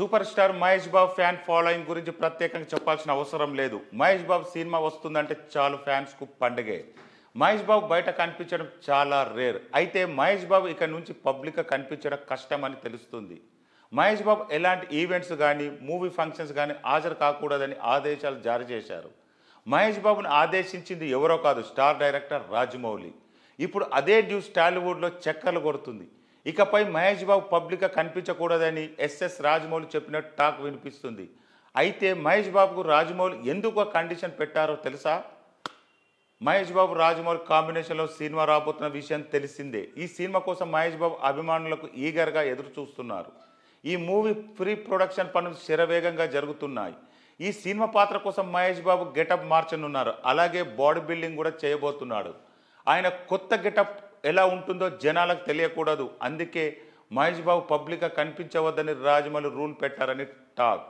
super star Mahesh Babu fan following గురించి ప్రత్యేకంగా చెప్పాల్సిన అవసరం లేదు మహేష్ బాబు సినిమా వస్తుందంటే చాలు ఫ్యాన్స్కు పండగే మహేష్ బాబు బయట కనిపించడం చాలా రేర్ అయితే మహేష్ బాబు ఇక నుంచి పబ్లిక్గా కనిపించడం కష్టమని తెలుస్తుంది మహేష్ బాబు ఎలాంటి ఈవెంట్స్ కానీ మూవీ ఫంక్షన్స్ కానీ హాజరు కాకూడదని ఆదేశాలు జారీ చేశారు మహేష్ బాబును ఆదేశించింది ఎవరో కాదు స్టార్ డైరెక్టర్ రాజమౌళి ఇప్పుడు అదే న్యూస్ టాలీవుడ్లో చక్కర్లు కొడుతుంది ఇకపై మహేష్ బాబు పబ్లిక్గా కనిపించకూడదని ఎస్ఎస్ రాజమౌళి చెప్పినట్టు టాక్ వినిపిస్తుంది అయితే మహేష్ బాబుకు రాజమౌళి ఎందుకు కండిషన్ పెట్టారో తెలుసా మహేష్ బాబు రాజమౌళి కాంబినేషన్లో సినిమా రాబోతున్న విషయం తెలిసిందే ఈ సినిమా కోసం మహేష్ బాబు అభిమానులకు ఈగర్గా ఎదురు చూస్తున్నారు ఈ మూవీ ప్రీ ప్రొడక్షన్ పనులు శరవేగంగా జరుగుతున్నాయి ఈ సినిమా పాత్ర కోసం మహేష్ బాబు గెటప్ మార్చనున్నారు అలాగే బాడీ బిల్డింగ్ కూడా చేయబోతున్నాడు ఆయన కొత్త గెటప్ ఎలా ఉంటుందో జనాలకు తెలియకూడదు అందుకే మహేష్ బాబు పబ్లిక్గా కనిపించవద్దని రాజమౌళి రూల్ పెట్టారని టాక్